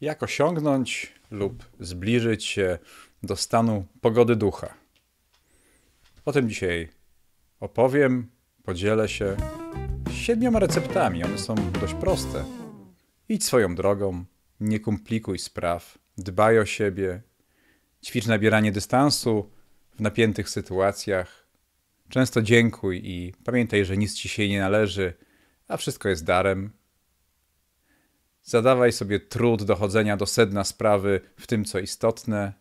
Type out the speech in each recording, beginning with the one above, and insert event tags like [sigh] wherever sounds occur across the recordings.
jak osiągnąć lub zbliżyć się do stanu pogody ducha. O tym dzisiaj opowiem, podzielę się siedmioma receptami. One są dość proste. Idź swoją drogą, nie komplikuj spraw, dbaj o siebie, ćwicz nabieranie dystansu w napiętych sytuacjach. Często dziękuj i pamiętaj, że nic ci się nie należy, a wszystko jest darem Zadawaj sobie trud dochodzenia do sedna sprawy w tym, co istotne,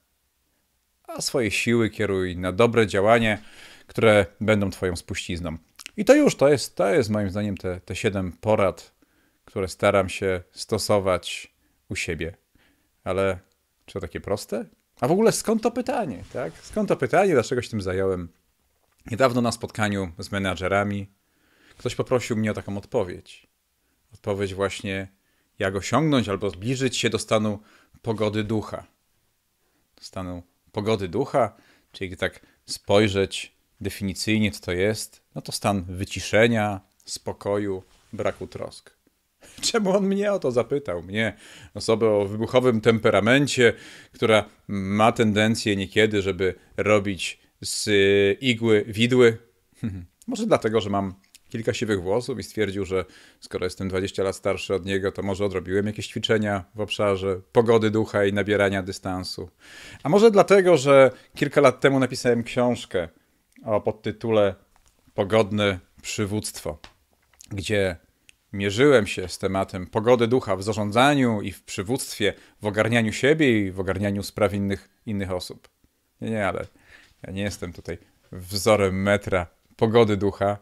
a swoje siły kieruj na dobre działanie, które będą Twoją spuścizną. I to już, to jest, to jest moim zdaniem te, te siedem porad, które staram się stosować u siebie. Ale czy to takie proste? A w ogóle skąd to pytanie? Tak? Skąd to pytanie? Dlaczego się tym zająłem? Niedawno na spotkaniu z menadżerami ktoś poprosił mnie o taką odpowiedź. Odpowiedź właśnie, jak osiągnąć albo zbliżyć się do stanu pogody ducha. stanu pogody ducha, czyli tak spojrzeć definicyjnie, co to jest, no to stan wyciszenia, spokoju, braku trosk. [laughs] Czemu on mnie o to zapytał? Mnie, osobę o wybuchowym temperamencie, która ma tendencję niekiedy, żeby robić z igły widły? [laughs] Może dlatego, że mam kilka siwych włosów i stwierdził, że skoro jestem 20 lat starszy od niego, to może odrobiłem jakieś ćwiczenia w obszarze pogody ducha i nabierania dystansu. A może dlatego, że kilka lat temu napisałem książkę o podtytule Pogodne przywództwo, gdzie mierzyłem się z tematem pogody ducha w zarządzaniu i w przywództwie, w ogarnianiu siebie i w ogarnianiu spraw innych, innych osób. Nie, nie, ale ja nie jestem tutaj wzorem metra pogody ducha.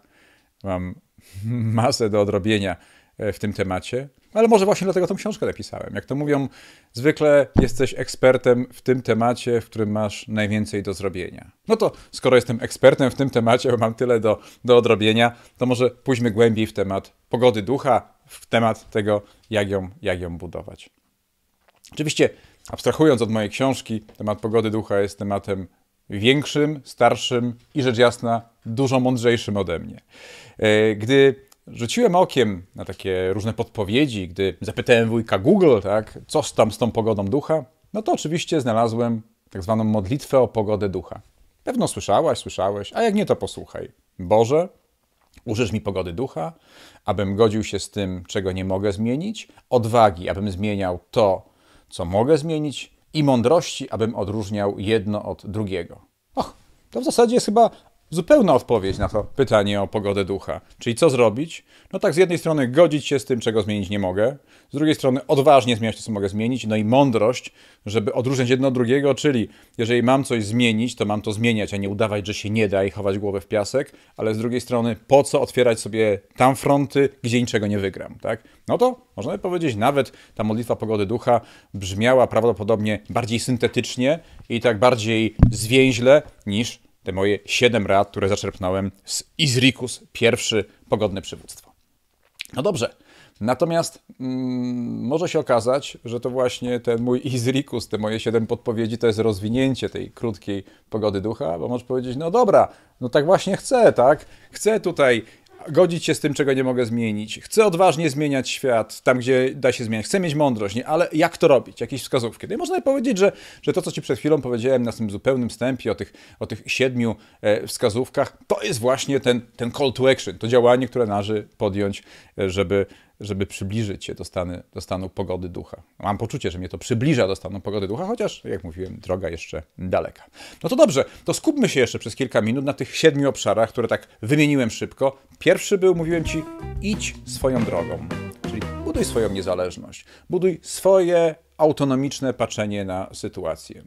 Mam [laughs] masę do odrobienia e, w tym temacie, ale może właśnie dlatego tą książkę napisałem. Jak to mówią, zwykle jesteś ekspertem w tym temacie, w którym masz najwięcej do zrobienia. No to skoro jestem ekspertem w tym temacie, bo mam tyle do, do odrobienia, to może pójdźmy głębiej w temat pogody ducha, w temat tego, jak ją, jak ją budować. Oczywiście, abstrahując od mojej książki, temat pogody ducha jest tematem większym, starszym i rzecz jasna dużo mądrzejszym ode mnie. E, gdy rzuciłem okiem na takie różne podpowiedzi, gdy zapytałem wujka Google, tak, co tam z tą pogodą ducha, no to oczywiście znalazłem tak zwaną modlitwę o pogodę ducha. Pewno słyszałaś, słyszałeś, a jak nie, to posłuchaj. Boże, użysz mi pogody ducha, abym godził się z tym, czego nie mogę zmienić, odwagi, abym zmieniał to, co mogę zmienić, i mądrości, abym odróżniał jedno od drugiego. Och, to w zasadzie jest chyba zupełna odpowiedź na to pytanie o pogodę ducha. Czyli co zrobić? No tak, z jednej strony godzić się z tym, czego zmienić nie mogę, z drugiej strony odważnie zmieniać to, co mogę zmienić, no i mądrość, żeby odróżniać jedno od drugiego, czyli jeżeli mam coś zmienić, to mam to zmieniać, a nie udawać, że się nie da i chować głowę w piasek, ale z drugiej strony po co otwierać sobie tam fronty, gdzie niczego nie wygram, tak? No to można by powiedzieć, nawet ta modlitwa pogody ducha brzmiała prawdopodobnie bardziej syntetycznie i tak bardziej zwięźle niż te moje siedem rad, które zaczerpnąłem z Izrikus, pierwszy pogodne przywództwo. No dobrze, Natomiast mm, może się okazać, że to właśnie ten mój Izrikus, te moje siedem podpowiedzi, to jest rozwinięcie tej krótkiej pogody ducha, bo możesz powiedzieć, no dobra, no tak właśnie chcę, tak? Chcę tutaj godzić się z tym, czego nie mogę zmienić. Chcę odważnie zmieniać świat tam, gdzie da się zmieniać. Chcę mieć mądrość, nie? ale jak to robić? Jakieś wskazówki. No i można powiedzieć, że, że to, co Ci przed chwilą powiedziałem na tym zupełnym wstępie o tych, o tych siedmiu e, wskazówkach, to jest właśnie ten, ten call to action, to działanie, które należy podjąć, e, żeby żeby przybliżyć się do, stany, do stanu pogody ducha. Mam poczucie, że mnie to przybliża do stanu pogody ducha, chociaż, jak mówiłem, droga jeszcze daleka. No to dobrze, to skupmy się jeszcze przez kilka minut na tych siedmiu obszarach, które tak wymieniłem szybko. Pierwszy był, mówiłem ci, idź swoją drogą, czyli buduj swoją niezależność, buduj swoje autonomiczne patrzenie na sytuację.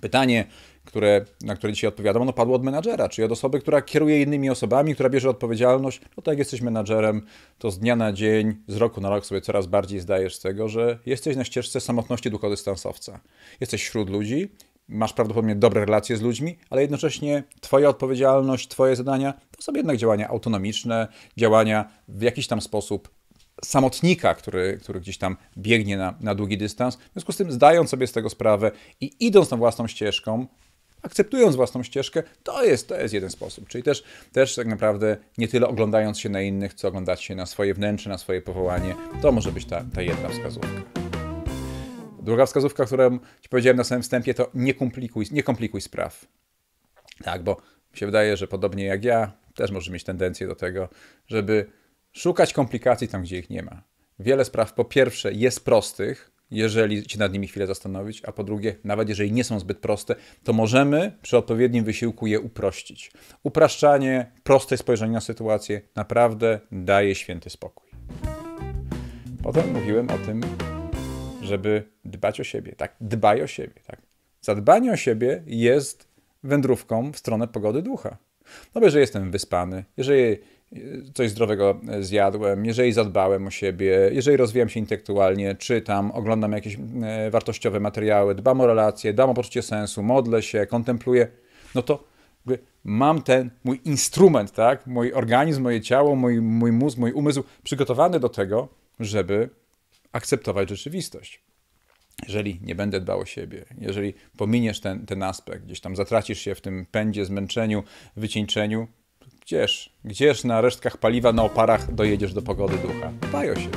Pytanie, które, na które dzisiaj odpowiadam, ono padło od menadżera, czyli od osoby, która kieruje innymi osobami, która bierze odpowiedzialność. No tak, jesteś menadżerem, to z dnia na dzień, z roku na rok sobie coraz bardziej zdajesz z tego, że jesteś na ścieżce samotności duchodystansowca. Jesteś wśród ludzi, masz prawdopodobnie dobre relacje z ludźmi, ale jednocześnie Twoja odpowiedzialność, Twoje zadania to są jednak działania autonomiczne, działania w jakiś tam sposób samotnika, który, który gdzieś tam biegnie na, na długi dystans. W związku z tym, zdając sobie z tego sprawę i idąc tą własną ścieżką, akceptując własną ścieżkę, to jest, to jest jeden sposób. Czyli też, też tak naprawdę nie tyle oglądając się na innych, co oglądać się na swoje wnętrze, na swoje powołanie. To może być ta, ta jedna wskazówka. Druga wskazówka, którą Ci powiedziałem na samym wstępie, to nie komplikuj, nie komplikuj spraw. Tak, bo mi się wydaje, że podobnie jak ja, też możesz mieć tendencję do tego, żeby Szukać komplikacji tam, gdzie ich nie ma. Wiele spraw, po pierwsze, jest prostych, jeżeli się nad nimi chwilę zastanowić, a po drugie, nawet jeżeli nie są zbyt proste, to możemy przy odpowiednim wysiłku je uprościć. Upraszczanie, proste spojrzenie na sytuację naprawdę daje święty spokój. Potem mówiłem o tym, żeby dbać o siebie, tak? Dbaj o siebie, tak? Zadbanie o siebie jest wędrówką w stronę pogody ducha. No bo jeżeli jestem wyspany, jeżeli coś zdrowego zjadłem, jeżeli zadbałem o siebie, jeżeli rozwijam się intelektualnie, czytam, oglądam jakieś e, wartościowe materiały, dbam o relacje, dbam o poczucie sensu, modlę się, kontempluję, no to mam ten mój instrument, tak? Mój organizm, moje ciało, mój, mój mózg, mój umysł przygotowany do tego, żeby akceptować rzeczywistość. Jeżeli nie będę dbał o siebie, jeżeli pominiesz ten, ten aspekt, gdzieś tam zatracisz się w tym pędzie, zmęczeniu, wycieńczeniu, Gdzież, gdzież na resztkach paliwa na oparach dojedziesz do pogody ducha? Bajo się.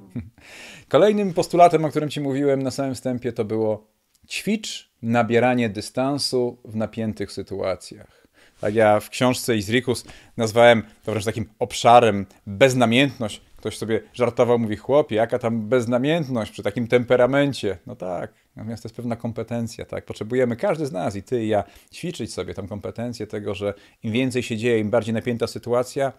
[laughs] Kolejnym postulatem, o którym Ci mówiłem na samym wstępie, to było ćwicz nabieranie dystansu w napiętych sytuacjach. Tak ja w książce Izrikus nazwałem to wręcz takim obszarem beznamiętność. Ktoś sobie żartował, mówi, chłopie, jaka tam beznamiętność przy takim temperamencie. No tak, Natomiast to jest pewna kompetencja, tak? Potrzebujemy, każdy z nas, i ty, i ja, ćwiczyć sobie tą kompetencję tego, że im więcej się dzieje, im bardziej napięta sytuacja,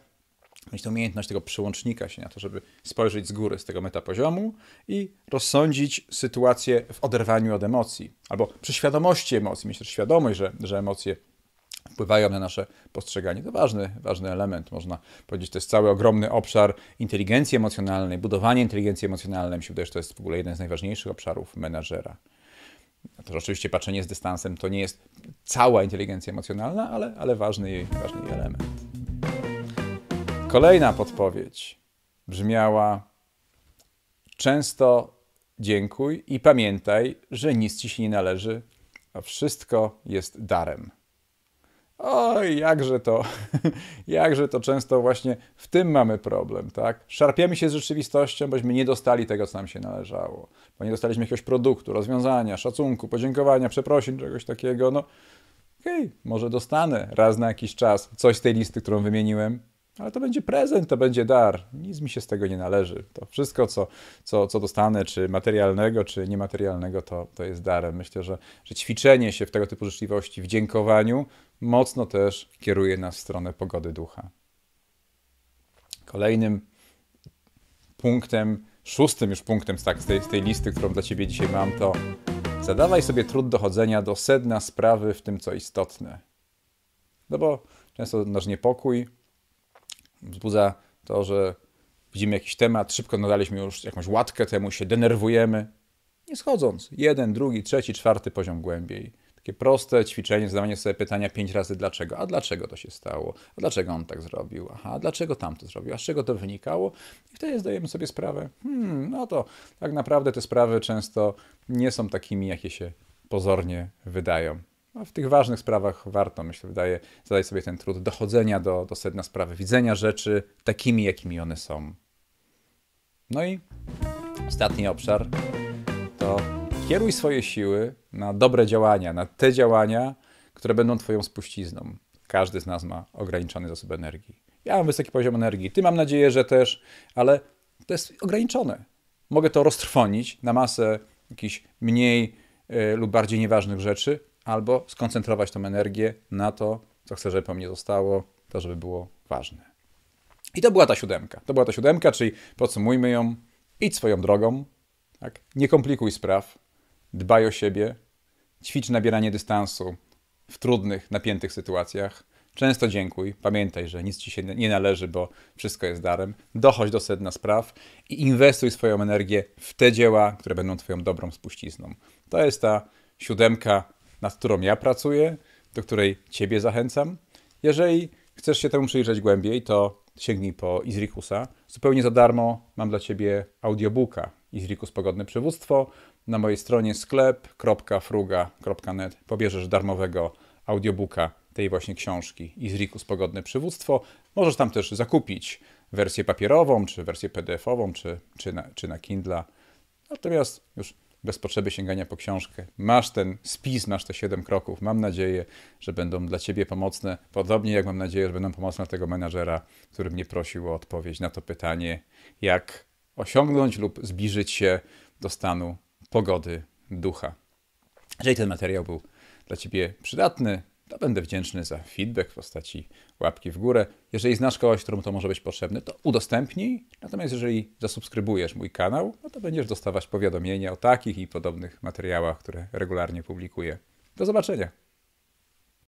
mieć tę umiejętność tego przyłącznika się na to, żeby spojrzeć z góry, z tego metapoziomu i rozsądzić sytuację w oderwaniu od emocji, albo przy świadomości emocji, mieć też świadomość, że, że emocje wpływają na nasze postrzeganie. To ważny, ważny element, można powiedzieć. To jest cały ogromny obszar inteligencji emocjonalnej, budowanie inteligencji emocjonalnej. Mi się wydaje, że to jest w ogóle jeden z najważniejszych obszarów menadżera. No to oczywiście patrzenie z dystansem to nie jest cała inteligencja emocjonalna, ale, ale ważny, jej, ważny jej element. Kolejna podpowiedź brzmiała często dziękuj i pamiętaj, że nic ci się nie należy, a wszystko jest darem. Oj, jakże to, [laughs] jakże to często właśnie w tym mamy problem, tak? Szarpiemy się z rzeczywistością, bośmy nie dostali tego, co nam się należało. Bo nie dostaliśmy jakiegoś produktu, rozwiązania, szacunku, podziękowania, przeprosin, czegoś takiego, no okej, okay, może dostanę raz na jakiś czas coś z tej listy, którą wymieniłem, ale to będzie prezent, to będzie dar. Nic mi się z tego nie należy. To wszystko, co, co, co dostanę, czy materialnego, czy niematerialnego, to, to jest darem. Myślę, że, że ćwiczenie się w tego typu życzliwości, w dziękowaniu, mocno też kieruje nas w stronę pogody ducha. Kolejnym punktem, szóstym już punktem z, tak, z, tej, z tej listy, którą dla Ciebie dzisiaj mam, to zadawaj sobie trud dochodzenia do sedna sprawy w tym, co istotne. No bo często nasz niepokój, wzbudza to, że widzimy jakiś temat, szybko nadaliśmy już jakąś łatkę temu, się denerwujemy, nie schodząc. Jeden, drugi, trzeci, czwarty poziom głębiej. Takie proste ćwiczenie, zadawanie sobie pytania pięć razy dlaczego. A dlaczego to się stało? A dlaczego on tak zrobił? Aha, a dlaczego tamto zrobił? A z czego to wynikało? I wtedy zdajemy sobie sprawę, hmm, no to tak naprawdę te sprawy często nie są takimi, jakie się pozornie wydają no, w tych ważnych sprawach warto, myślę, wydaje, zadać sobie ten trud dochodzenia do, do sedna sprawy, widzenia rzeczy takimi, jakimi one są. No i ostatni obszar to kieruj swoje siły na dobre działania, na te działania, które będą Twoją spuścizną. Każdy z nas ma ograniczony zasób energii. Ja mam wysoki poziom energii, Ty mam nadzieję, że też, ale to jest ograniczone. Mogę to roztrwonić na masę jakichś mniej e, lub bardziej nieważnych rzeczy, albo skoncentrować tą energię na to, co chcę, żeby po mnie zostało, to żeby było ważne. I to była ta siódemka. To była ta siódemka, czyli podsumujmy ją, idź swoją drogą, tak? nie komplikuj spraw, dbaj o siebie, ćwicz nabieranie dystansu w trudnych, napiętych sytuacjach, często dziękuj, pamiętaj, że nic ci się nie należy, bo wszystko jest darem, dochodź do sedna spraw i inwestuj swoją energię w te dzieła, które będą twoją dobrą spuścizną. To jest ta siódemka nad którą ja pracuję, do której Ciebie zachęcam. Jeżeli chcesz się temu przyjrzeć głębiej, to sięgnij po Izrikusa. Zupełnie za darmo mam dla Ciebie audiobooka Izrikus Pogodne Przywództwo. Na mojej stronie sklep.fruga.net pobierzesz darmowego audiobooka tej właśnie książki Izrikus Pogodne Przywództwo. Możesz tam też zakupić wersję papierową, czy wersję PDF-ową, czy, czy, na, czy na Kindle. Natomiast już bez potrzeby sięgania po książkę. Masz ten spis, masz te siedem kroków. Mam nadzieję, że będą dla ciebie pomocne, podobnie jak mam nadzieję, że będą pomocne dla tego menadżera, który mnie prosił o odpowiedź na to pytanie, jak osiągnąć lub zbliżyć się do stanu pogody ducha. Jeżeli ten materiał był dla ciebie przydatny, to będę wdzięczny za feedback w postaci łapki w górę. Jeżeli znasz kogoś, któremu to może być potrzebne, to udostępnij. Natomiast jeżeli zasubskrybujesz mój kanał, no to będziesz dostawać powiadomienia o takich i podobnych materiałach, które regularnie publikuję. Do zobaczenia!